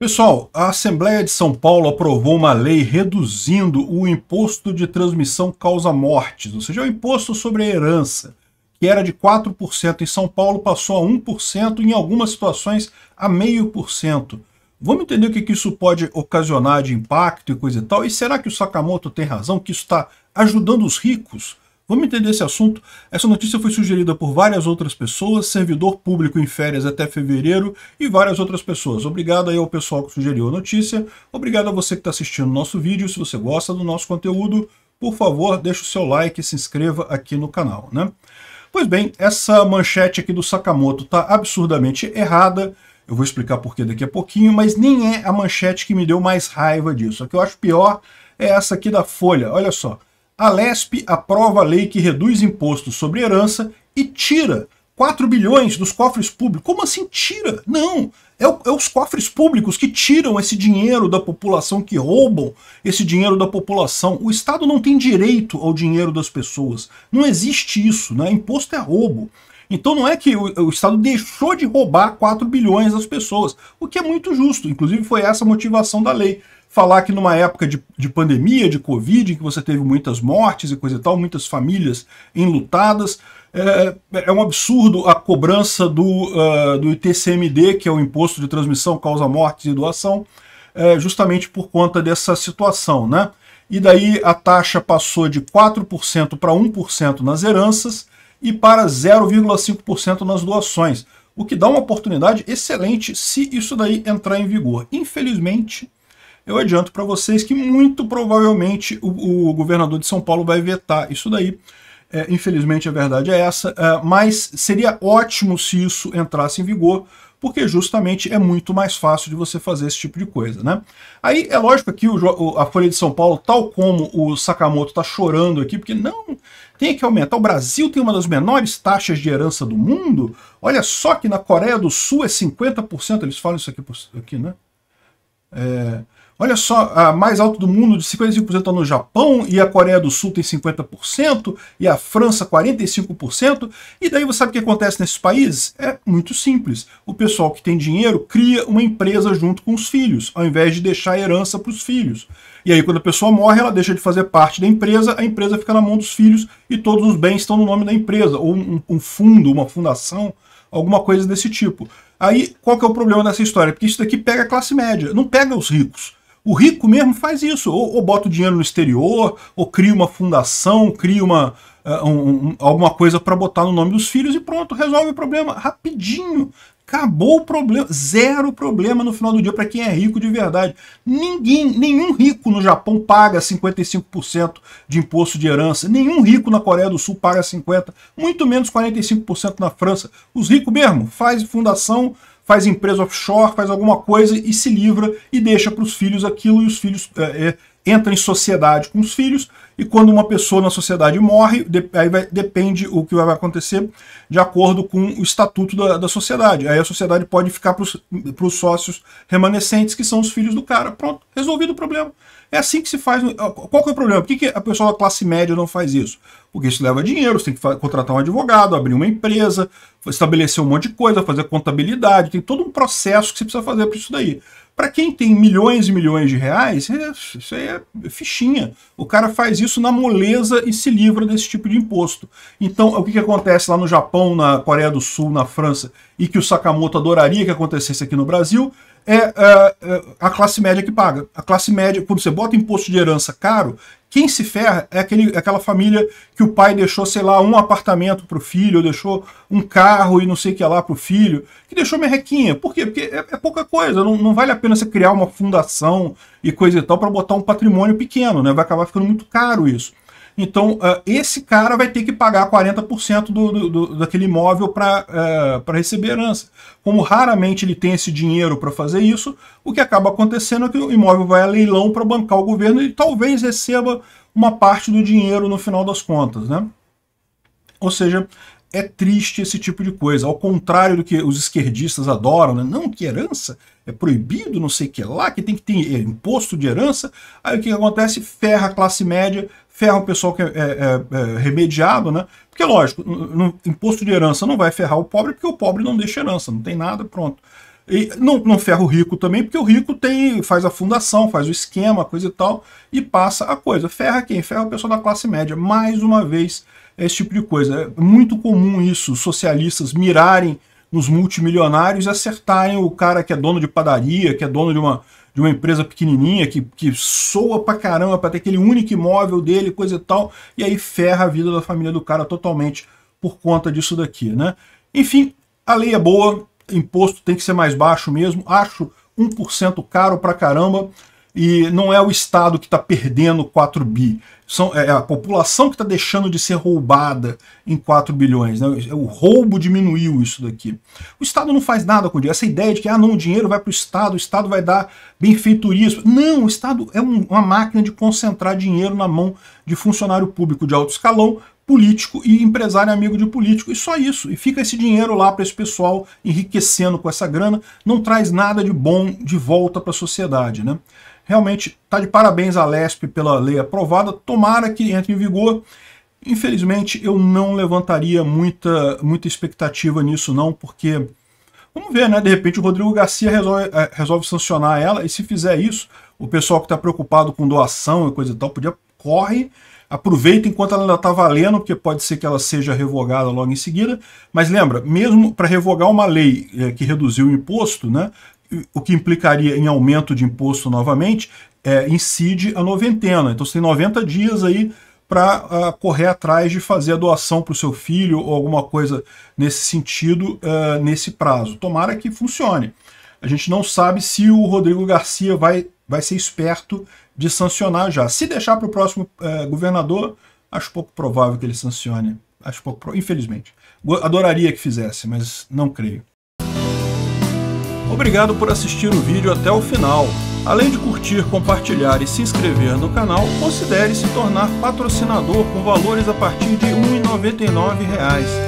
Pessoal, a Assembleia de São Paulo aprovou uma lei reduzindo o imposto de transmissão causa-mortes, ou seja, o imposto sobre a herança, que era de 4% em São Paulo, passou a 1%, em algumas situações a 0,5%. Vamos entender o que, que isso pode ocasionar de impacto e coisa e tal? E será que o Sakamoto tem razão que isso está ajudando os ricos? Vamos entender esse assunto? Essa notícia foi sugerida por várias outras pessoas, servidor público em férias até fevereiro e várias outras pessoas. Obrigado aí ao pessoal que sugeriu a notícia, obrigado a você que está assistindo o nosso vídeo, se você gosta do nosso conteúdo, por favor, deixe o seu like e se inscreva aqui no canal, né? Pois bem, essa manchete aqui do Sakamoto está absurdamente errada, eu vou explicar por que daqui a pouquinho, mas nem é a manchete que me deu mais raiva disso. A que eu acho pior é essa aqui da Folha, olha só a LESP aprova a lei que reduz impostos sobre herança e tira 4 bilhões dos cofres públicos. Como assim tira? Não! É, o, é, os cofres públicos que tiram esse dinheiro da população, que roubam esse dinheiro da população. O Estado não tem direito ao dinheiro das pessoas. Não existe isso, né? Imposto é roubo. Então não é que o, o Estado deixou de roubar 4 bilhões das pessoas, o que é muito justo. Inclusive foi essa a motivação da lei falar que numa época de, de pandemia, de Covid, em que você teve muitas mortes e coisa e tal, muitas famílias enlutadas, é, é, é um absurdo a cobrança do, uh, do ITCMD, que é o Imposto de Transmissão, Causa Mortes e Doação, é, justamente por conta dessa situação, né? E daí a taxa passou de 4% para 1% nas heranças e para 0,5% nas doações, o que dá uma oportunidade excelente se isso daí entrar em vigor. Infelizmente, eu adianto para vocês que muito provavelmente o, o, governador de São Paulo vai vetar isso daí. É, infelizmente a verdade é essa, é, mas seria ótimo se isso entrasse em vigor, porque justamente é muito mais fácil de você fazer esse tipo de coisa, né? Aí é lógico que o, a Folha de São Paulo, tal como o Sakamoto está chorando aqui, porque não tem que aumentar. O Brasil tem uma das menores taxas de herança do mundo. Olha só que na Coreia do Sul é 50%, eles falam isso aqui, aqui né? É, Olha só, a mais alta do mundo de 55% está no Japão, e a Coreia do Sul tem 50%, e a França 45%. E daí você sabe o que acontece nesses países? É muito simples. O pessoal que tem dinheiro cria uma empresa junto com os filhos, ao invés de deixar a herança para os filhos. E aí quando a pessoa morre, ela deixa de fazer parte da empresa, a empresa fica na mão dos filhos e todos os bens estão no nome da empresa, ou um, um fundo, uma fundação, alguma coisa desse tipo. Aí, qual que é o problema dessa história? Porque isso daqui pega a classe média, não pega os ricos. O rico mesmo faz isso, ou, ou bota o dinheiro no exterior, ou cria uma fundação, cria uma, uh, um, alguma coisa para botar no nome dos filhos e pronto, resolve o problema rapidinho. Acabou o problema, zero problema no final do dia para quem é rico de verdade. Ninguém, nenhum rico no Japão paga 55% de imposto de herança, nenhum rico na Coreia do Sul paga 50, muito menos 45% na França. Os ricos mesmo faz fundação, faz empresa offshore, faz alguma coisa e se livra e deixa para os filhos aquilo e os filhos é, é, entra em sociedade com os filhos, e quando uma pessoa na sociedade morre, de, aí vai, depende o que vai acontecer de acordo com o estatuto da, da sociedade. Aí a sociedade pode ficar para os sócios remanescentes, que são os filhos do cara. Pronto, resolvido o problema. É assim que se faz. Ah, qual que é o problema? Por que, que a pessoa da classe média não faz isso? Porque isso leva dinheiro, você tem que contratar um advogado, abrir uma empresa, estabelecer um monte de coisa, fazer contabilidade, tem todo um processo que você precisa fazer para isso daí. Para quem tem milhões e milhões de reais, é, isso aí é fichinha. O cara faz isso na moleza e se livra desse tipo de imposto. Então, o que, que acontece lá no Japão, na Coreia do Sul, na França, e que o Sakamoto adoraria que acontecesse aqui no Brasil, é, é, é, a classe média que paga. A classe média, quando você bota imposto de herança caro, quem se ferra é aquele, é aquela família que o pai deixou, sei lá, um apartamento para o filho, ou deixou um carro e não sei o que lá para o filho, que deixou merrequinha. Por quê? Porque é, é pouca coisa, não, não, vale a pena você criar uma fundação e coisa e tal para botar um patrimônio pequeno, né? Vai acabar ficando muito caro isso. Então, uh, esse cara vai ter que pagar 40% do, do, do, daquele imóvel para uh, eh, receber herança. Como raramente ele tem esse dinheiro para fazer isso, o que acaba acontecendo é que o imóvel vai a leilão para bancar o governo e talvez receba uma parte do dinheiro no final das contas. Né? Ou seja, é triste esse tipo de coisa. Ao contrário do que os esquerdistas adoram, né? não, que herança é proibido, não sei o que lá, que tem que ter é, imposto de herança. Aí o que acontece? Ferra a classe média, ferra o pessoal que é, é, é, é remediado, né? Porque, lógico, no, no, imposto de herança não vai ferrar o pobre, porque o pobre não deixa herança, não tem nada, pronto. E não, não ferra o rico também, porque o rico tem faz a fundação, faz o esquema, coisa e tal, e passa a coisa. Ferra quem? Ferra o pessoal da classe média. Mais uma vez, é esse tipo de coisa. É muito comum isso, socialistas mirarem nos multimilionários e acertarem o cara que é dono de padaria, que é dono de uma, de uma empresa pequenininha, que, que soa pra caramba para ter aquele único imóvel dele, coisa e tal, e aí ferra a vida da família do cara totalmente por conta disso daqui, né? Enfim, a lei é boa, imposto tem que ser mais baixo mesmo. Acho 1% caro pra caramba. E não é o Estado que está perdendo 4 bi, são, é, é a população que está deixando de ser roubada em 4 bilhões. Né? O roubo diminuiu isso daqui. O Estado não faz nada com o dinheiro. Essa ideia de que ah, não, o dinheiro vai para o Estado, o Estado vai dar benfeitorias. Não, o Estado é um, uma máquina de concentrar dinheiro na mão de funcionário público de alto escalão político e empresário amigo de político. E só isso. E fica esse dinheiro lá para esse pessoal enriquecendo com essa grana, não traz nada de bom de volta para a sociedade. Né? Realmente, tá de parabéns a Lesp pela lei aprovada, tomara que entre em vigor. Infelizmente, eu não levantaria muita, muita expectativa nisso não, porque... Vamos ver, né? De repente o Rodrigo Garcia resolve, eh, resolve sancionar ela, e se fizer isso, o pessoal que está preocupado com doação e coisa e tal, podia corre Aproveita enquanto ela ainda está valendo, porque pode ser que ela seja revogada logo em seguida. Mas lembra, mesmo para revogar uma lei é, que reduziu o imposto, né, o que implicaria em aumento de imposto novamente, é, incide a noventena. Então você tem 90 dias aí para uh, ah, correr atrás de fazer a doação para o seu filho ou alguma coisa nesse sentido, uh, nesse prazo. Tomara que funcione. A gente não sabe se o Rodrigo Garcia vai vai ser esperto de sancionar já. Se deixar para o próximo eh, governador, acho pouco provável que ele sancione. Acho pouco pro... infelizmente. Adoraria que fizesse, mas não creio. Obrigado por assistir o vídeo até o final. Além de curtir, compartilhar e se inscrever no canal, considere se tornar patrocinador com valores a partir de R$ 1,99